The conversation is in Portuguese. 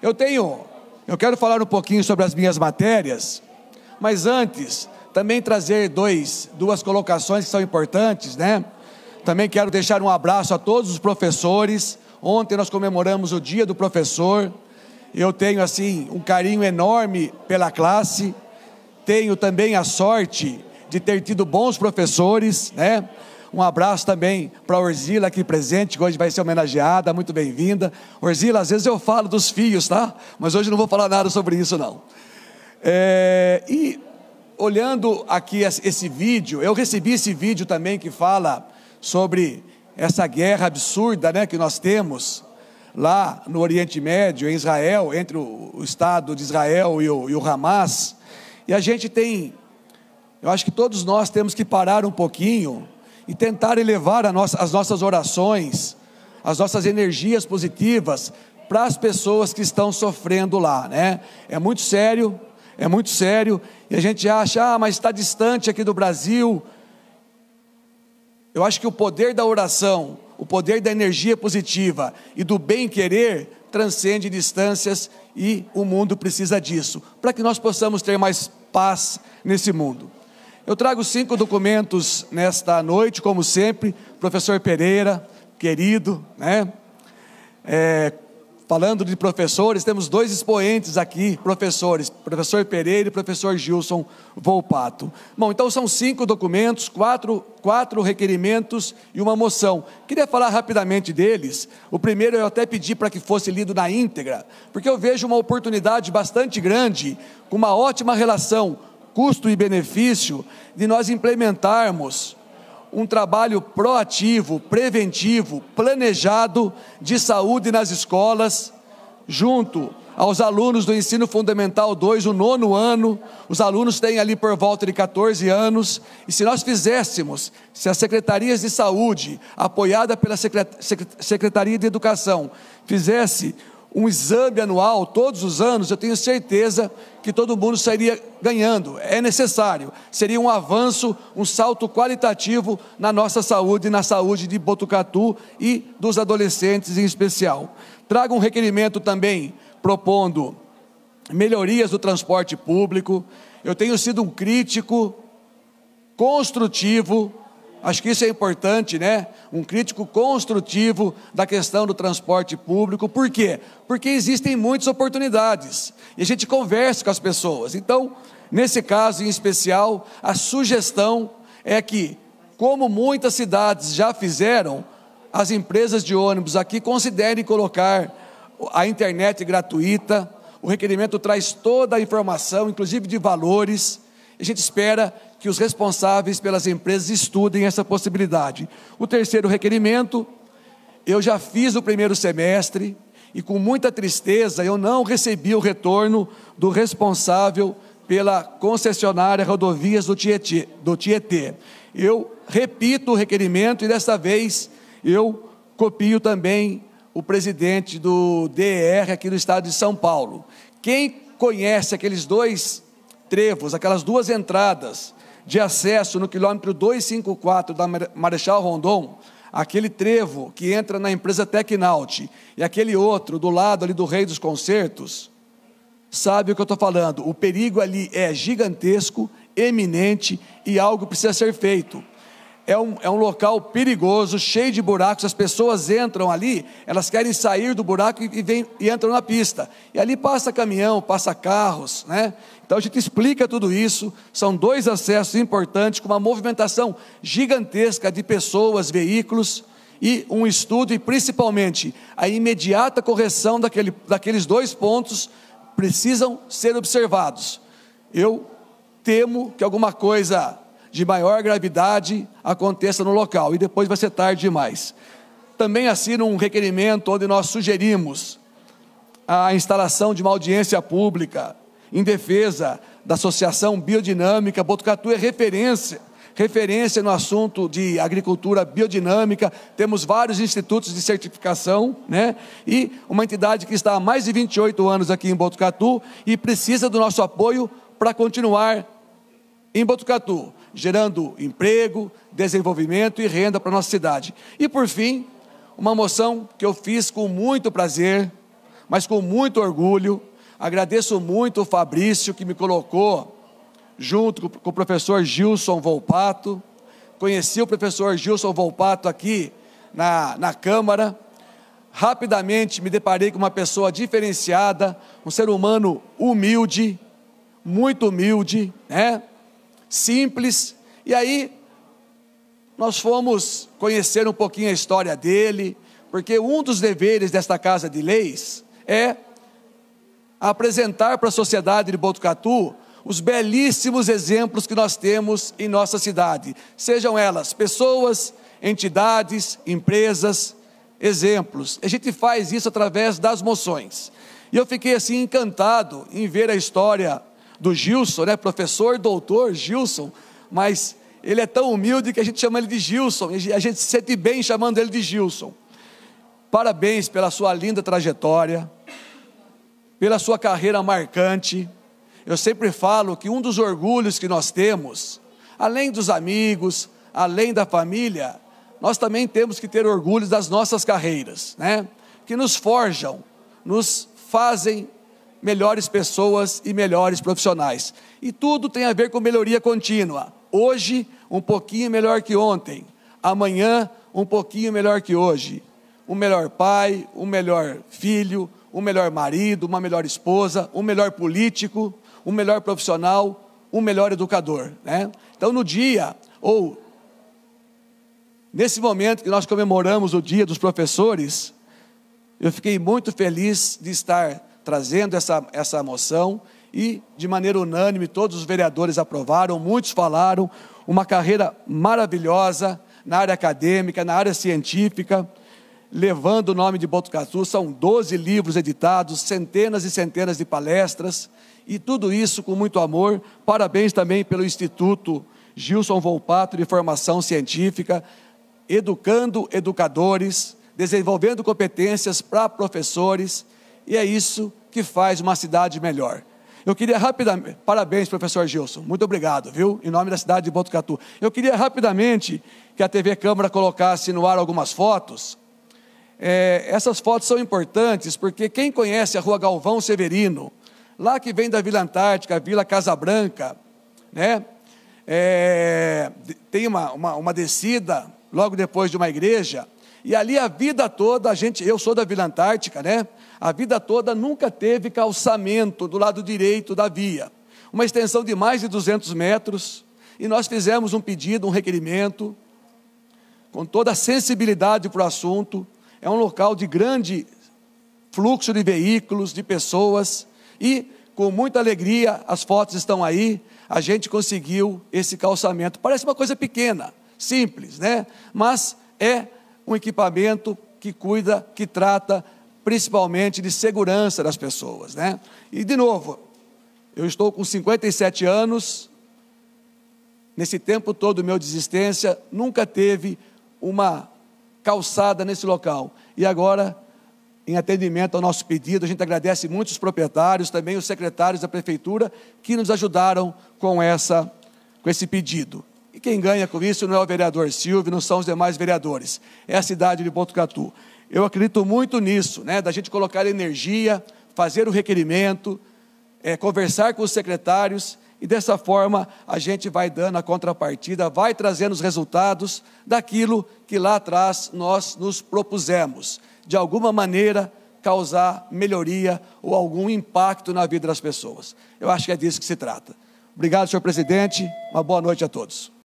Eu tenho, eu quero falar um pouquinho sobre as minhas matérias, mas antes, também trazer dois, duas colocações que são importantes, né? Também quero deixar um abraço a todos os professores. Ontem nós comemoramos o Dia do Professor. Eu tenho assim um carinho enorme pela classe. Tenho também a sorte de ter tido bons professores, né? Um abraço também para a Orzila aqui presente, que hoje vai ser homenageada, muito bem-vinda. Orzila, às vezes eu falo dos fios, tá? Mas hoje não vou falar nada sobre isso, não. É, e olhando aqui esse vídeo, eu recebi esse vídeo também que fala sobre essa guerra absurda né, que nós temos lá no Oriente Médio, em Israel, entre o Estado de Israel e o, e o Hamas. E a gente tem, eu acho que todos nós temos que parar um pouquinho e tentar elevar nossa, as nossas orações, as nossas energias positivas para as pessoas que estão sofrendo lá, né? É muito sério, é muito sério, e a gente acha, ah, mas está distante aqui do Brasil. Eu acho que o poder da oração, o poder da energia positiva e do bem-querer transcende distâncias e o mundo precisa disso, para que nós possamos ter mais paz nesse mundo. Eu trago cinco documentos nesta noite, como sempre, professor Pereira, querido, né? É, falando de professores, temos dois expoentes aqui, professores, professor Pereira e professor Gilson Volpato. Bom, então são cinco documentos, quatro, quatro requerimentos e uma moção. Queria falar rapidamente deles. O primeiro eu até pedi para que fosse lido na íntegra, porque eu vejo uma oportunidade bastante grande, com uma ótima relação custo e benefício de nós implementarmos um trabalho proativo, preventivo, planejado de saúde nas escolas, junto aos alunos do ensino fundamental 2, o nono ano, os alunos têm ali por volta de 14 anos, e se nós fizéssemos, se as secretarias de saúde, apoiada pela Secretaria de Educação, fizesse um exame anual todos os anos, eu tenho certeza que todo mundo sairia ganhando. É necessário. Seria um avanço, um salto qualitativo na nossa saúde, na saúde de Botucatu e dos adolescentes em especial. Trago um requerimento também propondo melhorias do transporte público. Eu tenho sido um crítico construtivo Acho que isso é importante, né? Um crítico construtivo da questão do transporte público. Por quê? Porque existem muitas oportunidades e a gente conversa com as pessoas. Então, nesse caso em especial, a sugestão é que, como muitas cidades já fizeram, as empresas de ônibus aqui considerem colocar a internet gratuita. O requerimento traz toda a informação, inclusive de valores. A gente espera que os responsáveis pelas empresas estudem essa possibilidade. O terceiro requerimento, eu já fiz o primeiro semestre e com muita tristeza eu não recebi o retorno do responsável pela concessionária Rodovias do Tietê. Do Tietê. Eu repito o requerimento e desta vez eu copio também o presidente do DR aqui do estado de São Paulo. Quem conhece aqueles dois trevos, aquelas duas entradas de acesso no quilômetro 254 da Marechal Rondon, aquele trevo que entra na empresa Tecnaut e aquele outro do lado ali do Rei dos Concertos, sabe o que eu estou falando. O perigo ali é gigantesco, eminente e algo precisa ser feito é um, é um local perigoso, cheio de buracos. As pessoas entram ali, elas querem sair do buraco e, vem, e entram na pista. E ali passa caminhão, passa carros, né? Então a gente explica tudo isso. São dois acessos importantes, com uma movimentação gigantesca de pessoas, veículos e um estudo, e principalmente a imediata correção daquele, daqueles dois pontos precisam ser observados. Eu temo que alguma coisa de maior gravidade aconteça no local, e depois vai ser tarde demais. Também assino um requerimento onde nós sugerimos a instalação de uma audiência pública em defesa da Associação Biodinâmica. Botucatu é referência, referência no assunto de agricultura biodinâmica. Temos vários institutos de certificação, né? E uma entidade que está há mais de 28 anos aqui em Botucatu e precisa do nosso apoio para continuar em Botucatu gerando emprego, desenvolvimento e renda para a nossa cidade. E por fim, uma moção que eu fiz com muito prazer, mas com muito orgulho. Agradeço muito o Fabrício que me colocou junto com o professor Gilson Volpato. Conheci o professor Gilson Volpato aqui na, na Câmara. Rapidamente me deparei com uma pessoa diferenciada, um ser humano humilde, muito humilde, né? simples. E aí nós fomos conhecer um pouquinho a história dele, porque um dos deveres desta casa de leis é apresentar para a sociedade de Botucatu os belíssimos exemplos que nós temos em nossa cidade, sejam elas pessoas, entidades, empresas, exemplos. A gente faz isso através das moções. E eu fiquei assim encantado em ver a história do Gilson, né? Professor, doutor Gilson, mas ele é tão humilde que a gente chama ele de Gilson, e a gente se sente bem chamando ele de Gilson. Parabéns pela sua linda trajetória, pela sua carreira marcante. Eu sempre falo que um dos orgulhos que nós temos, além dos amigos, além da família, nós também temos que ter orgulho das nossas carreiras, né? Que nos forjam, nos fazem melhores pessoas e melhores profissionais. E tudo tem a ver com melhoria contínua. Hoje, um pouquinho melhor que ontem. Amanhã, um pouquinho melhor que hoje. Um melhor pai, um melhor filho, um melhor marido, uma melhor esposa, um melhor político, um melhor profissional, um melhor educador. Né? Então, no dia, ou nesse momento que nós comemoramos o Dia dos Professores, eu fiquei muito feliz de estar trazendo essa, essa moção e, de maneira unânime, todos os vereadores aprovaram, muitos falaram, uma carreira maravilhosa na área acadêmica, na área científica, levando o nome de Botucatu. São 12 livros editados, centenas e centenas de palestras, e tudo isso com muito amor. Parabéns também pelo Instituto Gilson Volpato de Formação Científica, educando educadores, desenvolvendo competências para professores, e é isso que faz uma cidade melhor. Eu queria rapidamente. Parabéns, professor Gilson. Muito obrigado, viu? Em nome da cidade de Botucatu. Eu queria rapidamente que a TV Câmara colocasse no ar algumas fotos. É, essas fotos são importantes porque quem conhece a rua Galvão Severino, lá que vem da Vila Antártica, Vila Casa Branca, né? É, tem uma, uma, uma descida logo depois de uma igreja. E ali a vida toda, a gente, eu sou da Vila Antártica, né? A vida toda nunca teve calçamento do lado direito da via. Uma extensão de mais de 200 metros. E nós fizemos um pedido, um requerimento, com toda a sensibilidade para o assunto. É um local de grande fluxo de veículos, de pessoas. E com muita alegria, as fotos estão aí. A gente conseguiu esse calçamento. Parece uma coisa pequena, simples, né? Mas é um equipamento que cuida, que trata principalmente de segurança das pessoas, né? E de novo, eu estou com 57 anos. Nesse tempo todo meu de existência, nunca teve uma calçada nesse local. E agora, em atendimento ao nosso pedido, a gente agradece muito os proprietários, também os secretários da prefeitura que nos ajudaram com essa com esse pedido. E quem ganha com isso não é o vereador Silvio, não são os demais vereadores, é a cidade de Botucatu. Eu acredito muito nisso, né, da gente colocar energia, fazer o requerimento, é, conversar com os secretários e dessa forma a gente vai dando a contrapartida, vai trazendo os resultados daquilo que lá atrás nós nos propusemos, de alguma maneira causar melhoria ou algum impacto na vida das pessoas. Eu acho que é disso que se trata. Obrigado, senhor presidente. Uma boa noite a todos.